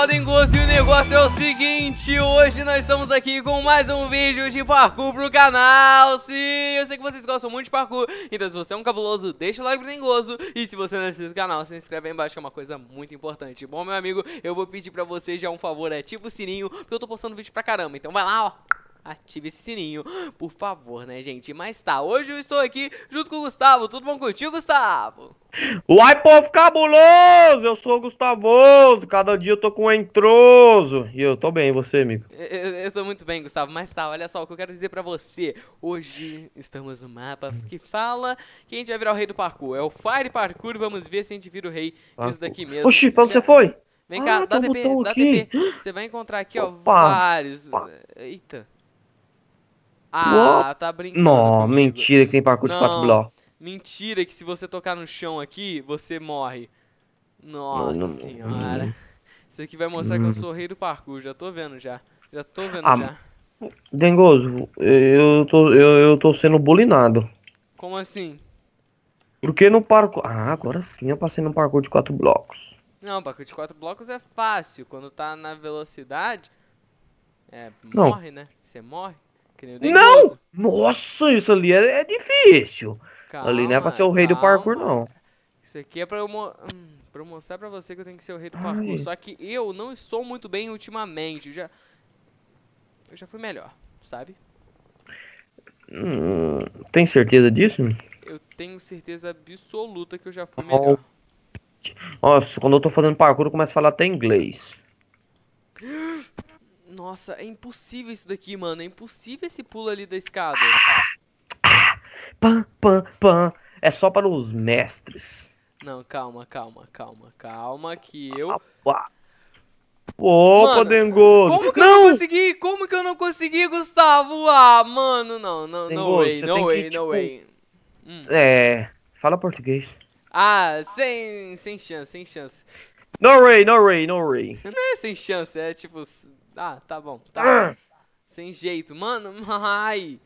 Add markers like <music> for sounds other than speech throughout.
Golden Ghost e o negócio é o seguinte, hoje nós estamos aqui com mais um vídeo de parkour pro canal, sim, eu sei que vocês gostam muito de parkour, então se você é um cabuloso, deixa o like bringoso, e se você não é inscrito no canal, se inscreve aí embaixo que é uma coisa muito importante, bom meu amigo, eu vou pedir pra vocês já um favor, ativa é tipo o sininho, porque eu tô postando vídeo pra caramba, então vai lá ó ative esse sininho, por favor, né, gente? Mas tá, hoje eu estou aqui junto com o Gustavo. Tudo bom contigo, Gustavo? Uai, povo cabuloso! Eu sou o Gustavoso. Cada dia eu tô com um entroso. E eu tô bem, você, amigo? Eu, eu, tô muito bem, Gustavo. Mas tá, olha só o que eu quero dizer para você. Hoje estamos no mapa que fala que a gente vai virar o rei do parkour. É o Fire Parkour. Vamos ver se a gente vira o rei disso daqui mesmo. Oxi, pra onde você foi? Vem ah, cá, dá TP, dá TP. Você vai encontrar aqui, Opa. ó, vários. Eita. Ah, What? tá brincando. Não, comigo. mentira que tem parkour de 4 blocos. Mentira que se você tocar no chão aqui, você morre. Nossa não, não, senhora. Não, uhum. Isso aqui vai mostrar que eu uhum. sou rei do parkour, já tô vendo já. Já tô vendo ah, já. Dengoso, eu tô, eu, eu tô sendo bulinado. Como assim? Porque no parkour. Ah, agora sim eu passei no parkour de 4 blocos. Não, parkour de 4 blocos é fácil. Quando tá na velocidade. É, morre, né? Você morre não! Nossa, isso ali é, é difícil. Calma, ali não é pra ser o rei calma. do parkour, não. Isso aqui é pra eu, mo hum, pra eu mostrar pra você que eu tenho que ser o rei do Ai. parkour. Só que eu não estou muito bem ultimamente. Eu já, eu já fui melhor, sabe? Hum, tem certeza disso? Eu tenho certeza absoluta que eu já fui melhor. Nossa, quando eu tô fazendo parkour, eu começo a falar até inglês. Nossa, é impossível isso daqui, mano. É impossível esse pulo ali da escada. Pam, pam, pam. É só para os mestres. Não, calma, calma, calma, calma, que eu. Opa, ah, Opa mano, Como que não! eu não consegui? Como que eu não consegui, Gustavo? Ah, mano, não, não, Não, no way, no way, que, no tipo... way. Hum. É. Fala português. Ah, sem, sem chance, sem chance. No way, no way, no way. Não é sem chance, é tipo. Ah, tá bom. Tá. Ah! Sem jeito. Mano, <laughs> ai.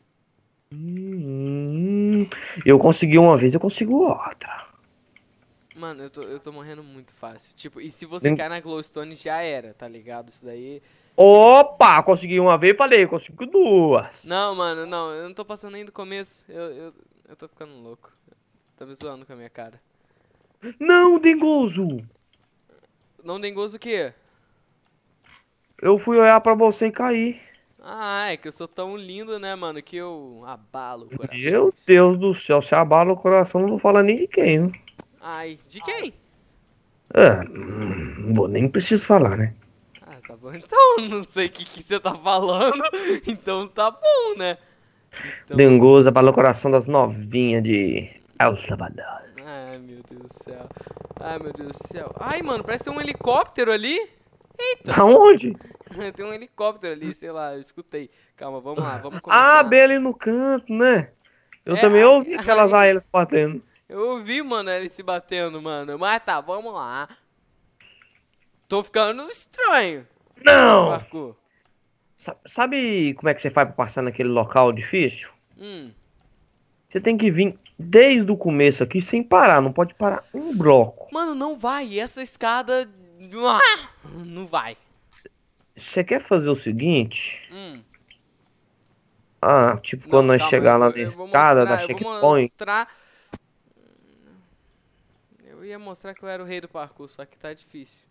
Hum, eu consegui uma vez, eu consigo outra. Mano, eu tô, eu tô morrendo muito fácil. Tipo, e se você Nem... cair na glowstone, já era, tá ligado? Isso daí... Opa, consegui uma vez, falei, consigo duas. Não, mano, não, eu não tô passando nem do começo. Eu, eu, eu tô ficando louco. Tá me zoando com a minha cara. Não, Dengoso! Não, Dengoso o quê? Eu fui olhar para você e caí. Ah, é que eu sou tão lindo, né, mano, que eu abalo o coração. Meu Deus do céu, se abala o coração, não vou falar nem de quem, né? Ai, de quem? Ah, é, bom, nem preciso falar, né? Ah, tá bom. <laughs> Então, não sei o que, que você tá falando, <laughs> então tá bom, né? Então... Dengoso abalou o coração das novinhas de El Salvador. Ai, meu Deus do céu. Ai, meu Deus do céu. Ai, mano, parece que tem um helicóptero ali. Eita! Aonde? <laughs> Tem um helicóptero ali, sei lá, eu escutei. Calma, vamos lá, vamos ah, começar. Ah, bem ali no canto, né? Eu é, também ouvi aquelas aias batendo. Eu ouvi, mano, eles se batendo, mano. Mas tá, vamos lá. Tô ficando estranho. Não! Sabe como é que você faz pra passar naquele local difícil? Hum. Você tem que vir desde o começo aqui sem parar, não pode parar um bloco. Mano, não vai. essa escada ah, não vai. Você quer fazer o seguinte? Hum. Ah, tipo, quando nós chegar lá na escada, mostrar, na checkpoint. Mostrar... Eu ia mostrar que eu era o rei do parkour, só que tá difícil.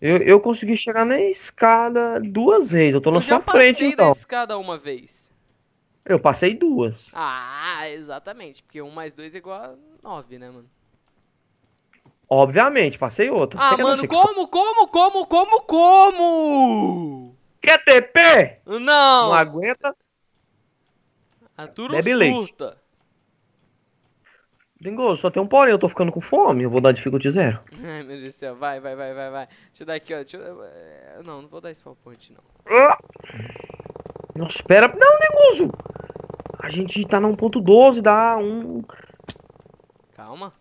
Eu, eu consegui chegar na escada duas vezes. Eu tô na eu sua frente, então. Eu passei da escada uma vez. Eu passei duas. Ah, exatamente. Porque um mais dois é igual a nove, né, mano? Obviamente, passei outro. Ah, mano, como, como, como, como, como? Quer TP? Não. Não aguenta. Aturo Bebe surta. Leite. só tem um porém, eu tô ficando com fome, eu vou dar dificuldade zero. Ai, meu Deus do céu, vai, vai, vai, vai, vai. Deixa eu dar aqui, ó. Eu... É, não, não vou dar spawn point, não. Ah! Não, espera. Não, Dengozo! A gente tá na 1.12, dá um... Calma.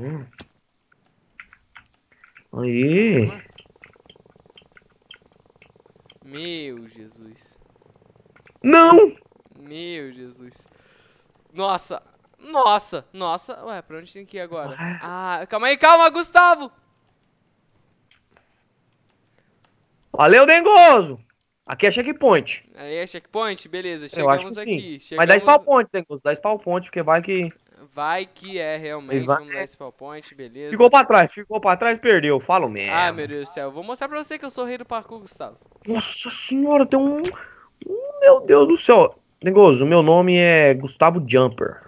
Hum. Aí. Meu Jesus. Não! Meu Jesus. Nossa, nossa, nossa. Ué, pra onde tem que ir agora? Ah, ah calma aí, calma, Gustavo! Valeu, Dengoso! Aqui é checkpoint. Aí é checkpoint? Beleza, chegamos Eu acho que aqui. Sim. Chegamos... Mas dá spawn point, Dengoso, dá spawn point, porque vai que... Vai que é realmente. Vai. Vamos dar esse PowerPoint, beleza. Ficou pra trás, ficou pra trás perdeu. Falo mesmo. Ah, meu Deus do céu. Vou mostrar pra você que eu sou rei do parkour, Gustavo. Nossa senhora, tem um. Meu Deus do céu. Negoso, meu nome é Gustavo Jumper.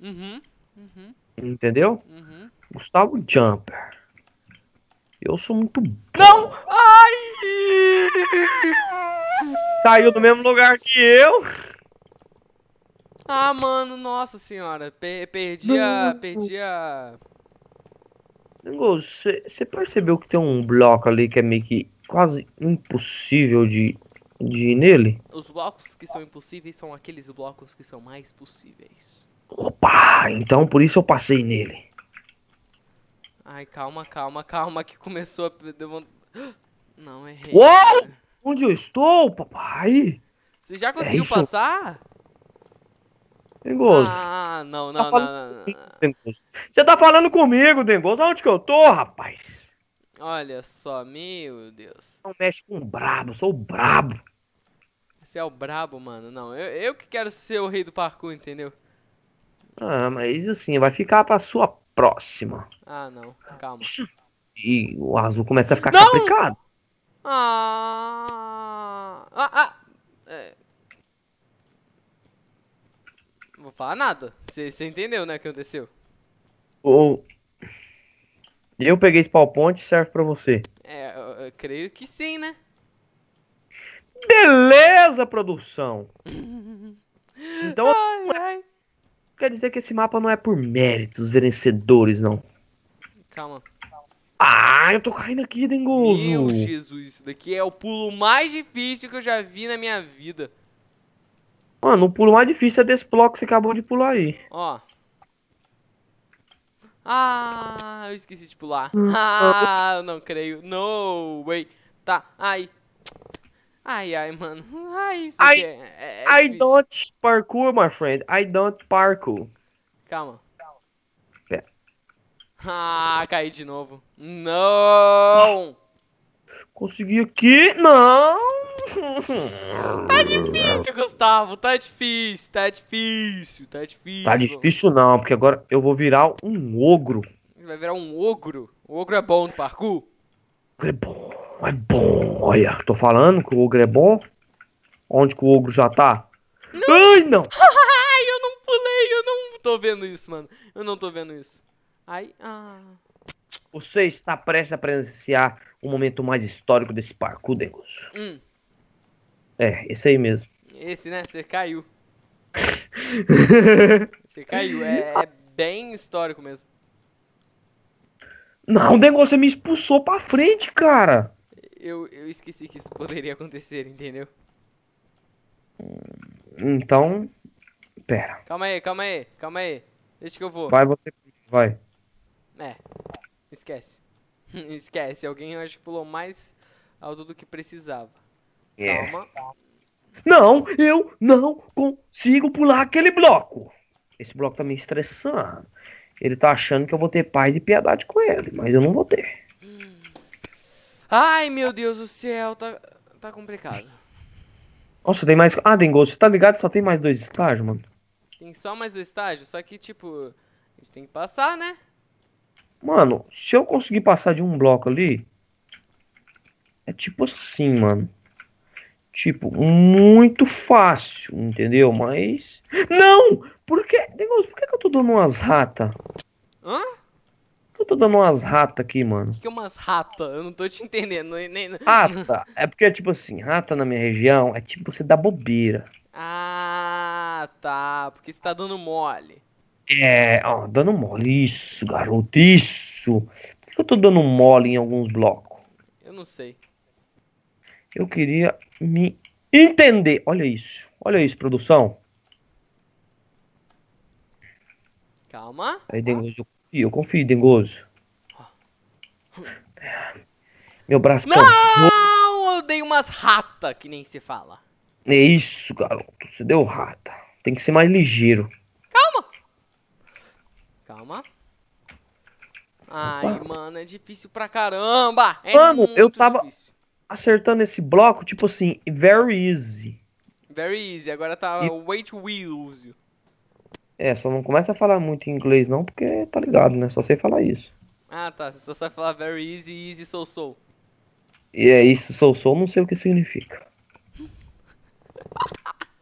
Uhum. uhum. Entendeu? Uhum. Gustavo Jumper. Eu sou muito. Não! Ai! Saiu do mesmo lugar que eu. Ah, mano, nossa senhora. perdi a. Perdi a. Você percebeu que tem um bloco ali que é meio que quase impossível de, de ir nele? Os blocos que são impossíveis são aqueles blocos que são mais possíveis. Opa, então por isso eu passei nele. Ai, calma, calma, calma, que começou a. Não, errei. Uou! Onde eu estou, papai? Você já é conseguiu é passar? Tem Ah, não, não, tá não, não, não. Você tá falando comigo, Dengoso. Onde que eu tô, rapaz? Olha só, meu Deus. Não mexe com o brabo, sou o brabo. Você é o brabo, mano. Não, eu, eu que quero ser o rei do parkour, entendeu? Ah, mas assim, vai ficar pra sua próxima. Ah, não. Calma. E o azul começa a ficar não! complicado. Ah... Ah, ah. É. Não vou falar nada. Você entendeu, né, o que aconteceu? Ou. Eu peguei esse PowerPoint serve pra você. É, eu, eu creio que sim, né? Beleza, produção! <laughs> então. Ai, é ai. Quer dizer que esse mapa não é por méritos vencedores, não. Calma. Ah, eu tô caindo aqui, Dengolo. Meu Jesus, isso daqui é o pulo mais difícil que eu já vi na minha vida. Mano, o pulo mais difícil é desse bloco que você acabou de pular aí. Ó. Ah, eu esqueci de pular. Hum. <laughs> Ah, eu não creio. No way. Tá, ai. Ai, ai, mano. Ai, isso I, é, é, é I difícil. don't parkour, my friend. I don't parkour. Calma. Pera. É. Ah, caí de novo. Não! Consegui aqui. Não! tá difícil, Gustavo. Tá difícil, tá difícil, tá difícil. Tá difícil não, porque agora eu vou virar um ogro. vai virar um ogro? O ogro é bom no parkour? É bom, é bom. Olha, tô falando que o ogro é bom. Onde que o ogro já tá? Não. Ai, não! <laughs> Ai, eu não pulei, eu não tô vendo isso, mano. Eu não tô vendo isso. Ai, ah... Você está prestes a presenciar o momento mais histórico desse parkour, Dengoso. Hum. É, esse aí mesmo. Esse, né? Você caiu. <laughs> Você caiu. É, é, bem histórico mesmo. Não, o negócio é me expulsou pra frente, cara. Eu, eu esqueci que isso poderia acontecer, entendeu? Então. Pera. Calma aí, calma aí, calma aí. Deixa que eu vou. Vai, você. Vai. É. Esquece. <laughs> Esquece. Alguém eu acho que pulou mais alto do que precisava. É. Calma. Não, eu não consigo pular aquele bloco. Esse bloco tá me estressando. Ele tá achando que eu vou ter paz e piedade com ele, mas eu não vou ter. Hum. Ai, meu Deus do céu, tá, tá complicado. Nossa, tem mais. Ah, tem você Tá ligado? Só tem mais dois estágios, mano. Tem só mais dois estágios? Só que, tipo, a gente tem que passar, né? Mano, se eu conseguir passar de um bloco ali. É tipo assim, mano. Tipo, muito fácil, entendeu? Mas. Não! Por que. Negócio, por que, que eu tô dando umas ratas? Hã? Eu tô dando umas ratas aqui, mano. Por que é umas ratas? Eu não tô te entendendo. É nem... Rata. É porque, tipo assim, rata na minha região é tipo você dá bobeira. Ah, tá. Porque você tá dando mole. É, ó, dando mole. Isso, garoto, isso. Por que eu tô dando mole em alguns blocos? Eu não sei. Eu queria me entender. Olha isso. Olha isso, produção. Calma. Aí, Dengoso, eu confio, eu confio, Dengoso. Meu braço Não! Cansou. Eu dei umas rata, que nem se fala. É isso, garoto. Você deu rata. Tem que ser mais ligeiro. Calma. Calma. Ai, Opa. mano, é difícil pra caramba. É mano, eu tava. Difícil acertando esse bloco, tipo assim, very easy. Very easy, agora tá e... wait wheels. É, só não começa a falar muito em inglês não, porque tá ligado, né? Só sei falar isso. Ah, tá, você só sabe falar very easy, easy, so so. E é isso, sou sou, não sei o que significa. <laughs>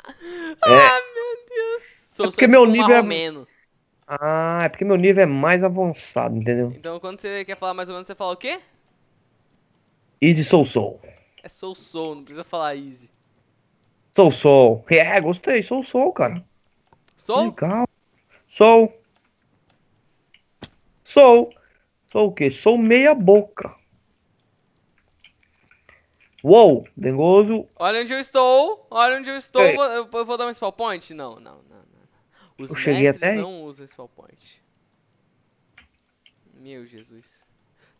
é... Ah, meu Deus. Sou, é porque sou, é meu tipo nível é menos. Ah, é porque meu nível é mais avançado, entendeu? Então quando você quer falar mais ou menos, você fala o quê? Easy Soul Soul. É Soul Soul, não precisa falar Easy. Soul Soul. É, gostei. Soul Soul, cara. Soul? Legal. Soul. Soul. Soul o quê? Soul meia boca. Uou, dengoso. Olha onde eu estou. Olha onde eu estou. Eu, vou dar um spawn point? Não, não, não. não. Os eu mestres não usam spawn point. Meu Jesus.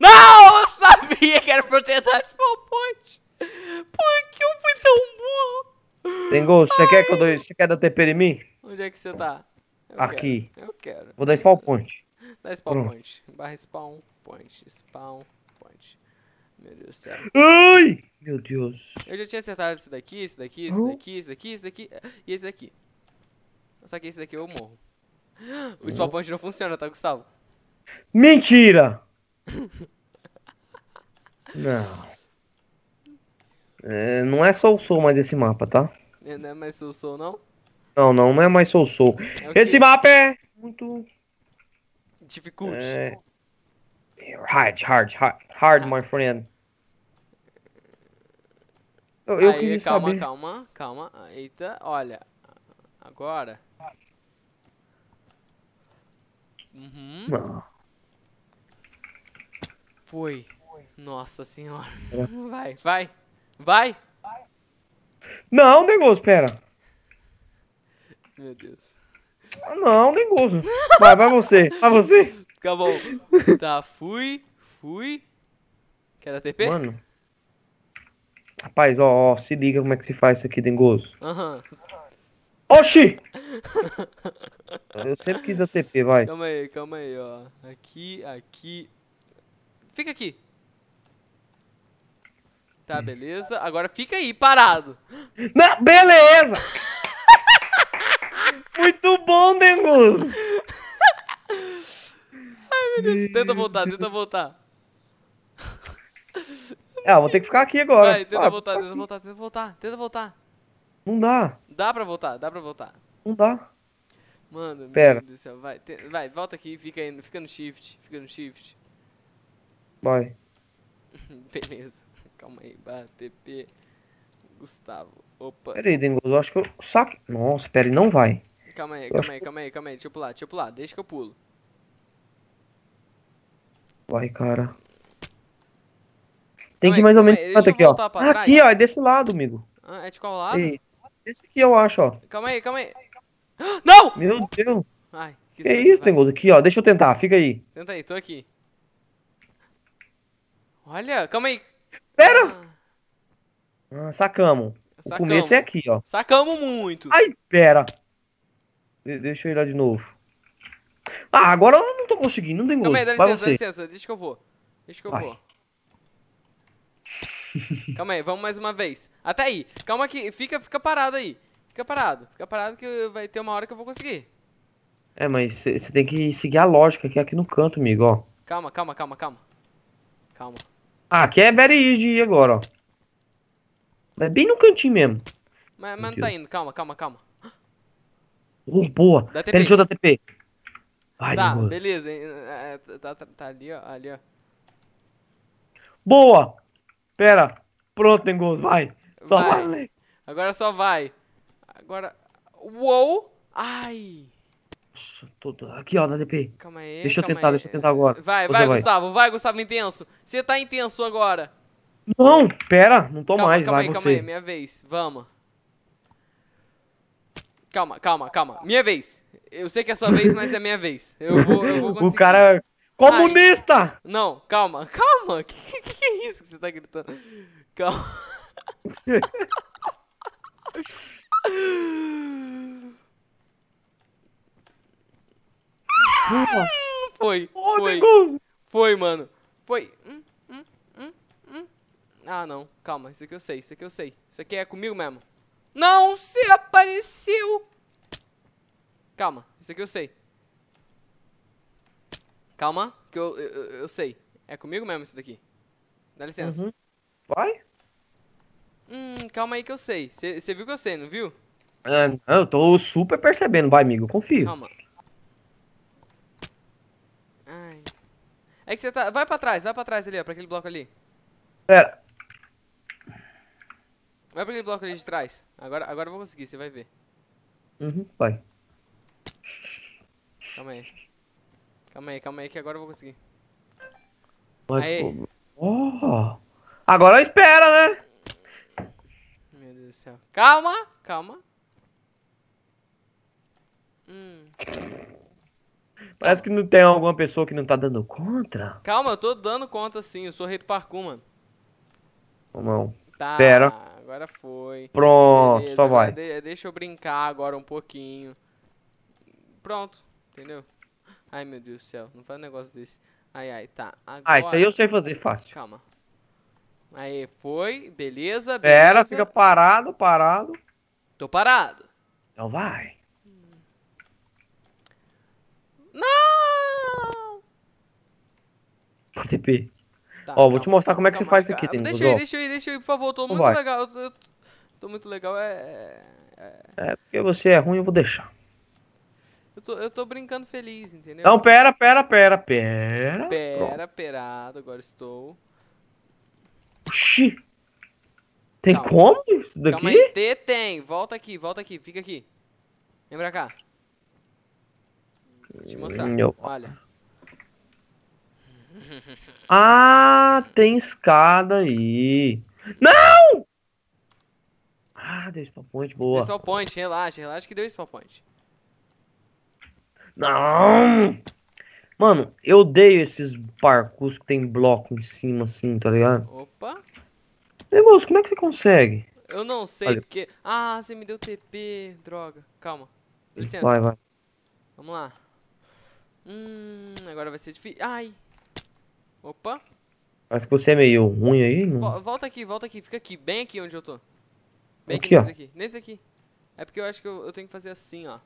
Não, eu sabia que era pra eu tentar spawn point. Por que eu fui tão burro? Tem gol, você quer que eu dou, você quer dar TP em mim? Onde é que você tá? Eu Aqui. Quero. Eu quero. Vou dar spawn point. Dá spawn Pronto. point. Barra spawn point. Spawn point. Meu Deus do céu. Ai! Meu Deus. Eu já tinha acertado esse daqui, esse daqui, esse daqui, esse daqui, esse daqui e esse daqui. Só que esse daqui eu morro. <gasps> O spawn point não funciona, tá, Gustavo? Mentira! Não. É, não é só o Soul mais esse mapa, tá? É, não é mais Soul Soul, não? Não, não, não é mais Soul Soul. É esse mapa é muito... Dificulte. É... Hard, hard, hard, hard, ah. my friend. Eu, eu Aí, calma, saber. calma, calma. Eita, olha. Agora. Uhum. Não. Foi. Nossa senhora. É. <laughs> Vai, vai. Vai. Não, Dengoso, pera. Meu Deus. Não, Dengoso. Vai, vai você. Vai você. Tá bom. Tá, fui. Fui. Quer dar TP? Mano. Rapaz, ó, ó, se liga como é que se faz isso aqui, Dengoso. Aham. Oxi! <laughs> Eu sempre quis dar TP, vai. Calma aí, calma aí, ó. Aqui, aqui, Fica aqui. Tá, beleza. Agora fica aí, parado. Não, beleza! Muito bom, Dengoso! Ai, meu Deus. Tenta voltar, tenta voltar. É, vou ter que ficar aqui agora. Vai, tenta Ah, voltar, tá tenta voltar, tenta voltar, tenta voltar. Não dá, Dá pra voltar, dá pra voltar. não dá. Mano, meu Deus do céu, vai, te- vai, volta aqui, fica aí, fica no shift, fica no shift. Vai. <laughs> Beleza. Calma aí. TP. Gustavo. Opa. Pera aí, Dengoso. Eu acho que eu. saco. Nossa, pera aí. Não vai. Calma aí, eu calma aí, calma aí, calma aí. Deixa eu pular, deixa eu pular. Deixa que eu pulo. Vai, cara. Tem calma que mais ou menos. Aí, aqui, ó. Ah, aqui, ó. É desse lado, amigo. Ah, é de qual lado? Ei. Esse aqui eu acho, ó. Calma aí, calma aí. <gasps> Não! Meu Deus. Ai, que, que é isso, Dengoso? Aqui, ó. Deixa eu tentar. Fica aí. Tenta aí, tô aqui. Olha, calma aí. Pera! Ah. ah, sacamos. O começo é aqui, ó. Sacamos muito. Ai, pera. De- deixa eu ir lá de novo. Ah, agora eu não tô conseguindo, não tem Calma aí, dá licença, dá licença. Deixa que eu vou. Deixa que eu Vai. vou. Calma aí, vamos mais uma vez. Até aí. Calma aqui. Fica, fica parado aí. Fica parado. Fica parado que vai ter uma hora que eu vou conseguir. É, mas você tem que seguir a lógica que é aqui no canto, amigo, ó. Calma, calma, calma, calma. Calma. Ah, Aqui é very easy agora, ó. É bem no cantinho mesmo. Mas, mas não tá indo, calma, calma, calma. Oh, boa. Dá TP. Pera, deixa eu dar TP. Ai, tá, beleza. É, é, tá, tá, tá, ali, ó. Ali, ó. Boa! Pera. Pronto, tem gols. Vai. Só vai. vai. Agora só vai. Agora. Uou! Ai! Nossa, Aqui, ó, na DP. Calma aí. Deixa eu tentar, aí. deixa eu tentar agora. Vai, vai, vai, Gustavo, vai, Gustavo, intenso. Você tá intenso agora. Não, pera, não tô calma, mais, calma vai aí, você. Calma aí, minha vez, vamos. Calma, calma, calma, minha vez. Eu sei que é sua vez, mas é minha vez. Eu vou, eu vou <laughs> conseguir. O cara... É comunista! Ai. Não, calma, calma. <laughs> Que, que, que é isso que você tá gritando? Calma. <laughs> Foi. Foi. Foi, mano. Foi. Hum, hum, hum, hum. Ah, não. Calma. Isso aqui eu sei. Isso aqui eu sei. Isso aqui é comigo mesmo. Não se apareceu. Calma. Isso aqui eu sei. Calma. Que eu, eu, eu sei. É comigo mesmo isso daqui. Dá licença. Uhum. Vai? Hum, calma aí que eu sei. Você viu que eu sei, não viu? Ah, não, eu tô super percebendo. Vai, amigo. confio. Calma. É que você tá. Vai pra trás, vai pra trás ali, ó, pra aquele bloco ali. Pera. Vai pra aquele bloco ali de trás. Agora, agora eu vou conseguir, você vai ver. Uhum, vai. Calma aí. Calma aí, calma aí, que agora eu vou conseguir. Vai, aí. Oh. Agora espera, né? Meu Deus do céu. Calma, calma. Hum. Parece que não tem alguma pessoa que não tá dando contra. Calma, eu tô dando conta sim, eu sou rei do parkour, mano. Não. Tá, Pera. agora foi. Pronto, Beleza, só vai. De, deixa eu brincar agora um pouquinho. Pronto, entendeu? Ai, meu Deus do céu, não faz um negócio desse. Ai, ai, tá. Agora... Ah, isso aí eu sei fazer fácil. Calma. Aí, foi. Beleza, beleza. Pera, fica parado, parado. Tô parado. Então vai. TP. Tipo, tá, Ó, calma, vou te mostrar calma, como é que calma, você faz isso aqui, Deixa eu ir, deixa eu ir, deixa eu ir, por favor. Tô então muito legal. Eu tô, eu tô muito legal, é, é... é. É, porque você é ruim, eu vou deixar. Eu tô, eu tô brincando feliz, entendeu? Não, pera, pera, pera, pera. Pera, Pronto. perado, agora estou. Oxi! Tem Calma. como isso daqui? Calma aí, T tem. Volta aqui, volta aqui, fica aqui. Vem pra cá. Vou te mostrar. Meu... Hum, Olha. Ah, tem escada aí. Não! Ah, deu spawn point, boa. Deu spawn point, relaxa, relaxa que deu spawn point. Não! Mano, eu odeio esses parkours que tem bloco em cima assim, tá ligado? Opa! Negócio, como é que você consegue? Eu não sei, porque... Ah, você me deu TP, droga. Calma, licença. Vai, vai. Vamos lá. Hum, agora vai ser difícil. Ai, Opa. Acho que você é meio ruim aí. Não? Volta aqui, volta aqui. Fica aqui, bem aqui onde eu tô. Bem aqui, aqui nesse ó. daqui. Nesse daqui. É porque eu acho que eu, eu tenho que fazer assim, ó.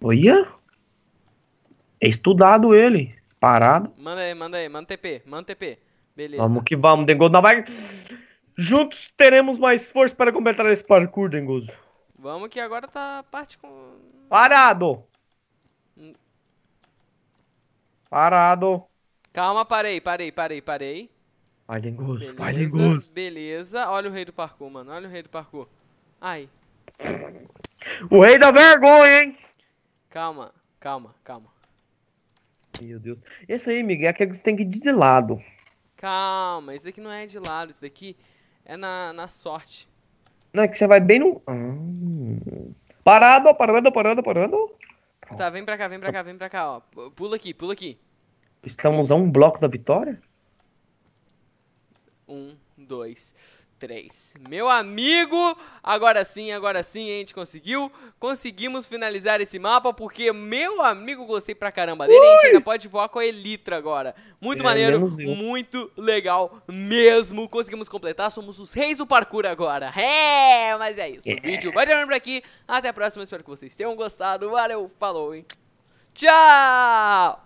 Olha. É estudado ele. Parado. Manda aí, manda aí. Manda TP, manda TP. Beleza. Vamos que vamos, Dengoso. não vai... Juntos teremos mais força para completar esse parkour, Dengoso. Vamos que agora tá parte com... Parado! Parado. Calma, parei, parei, parei, parei. Vai, linguoso, vai, linguoso. Beleza, olha o rei do parkour, mano, olha o rei do parkour. Ai. O rei da vergonha, hein? Calma, calma, calma. Meu Deus. Esse aí, Miguel, é que você tem que ir de lado. Calma, esse daqui não é de lado, esse daqui é na, na sorte. Não, é que você vai bem no... Ah. Parado, parado, parado, parado. Tá, tá, vem pra cá, vem pra cá, vem pra cá, ó. Pula aqui, pula aqui. Estamos a um bloco da vitória? Um, dois, 3. Meu amigo, agora sim, agora sim, a gente conseguiu. Conseguimos finalizar esse mapa, porque, meu amigo, gostei pra caramba dele. Ui! A gente ainda pode voar com a Elytra agora. Muito é, maneiro, muito legal mesmo. Conseguimos completar, somos os reis do parkour agora. É, mas é isso. É. O vídeo vai terminando por aqui. Até a próxima, espero que vocês tenham gostado. Valeu, falou, hein? Tchau!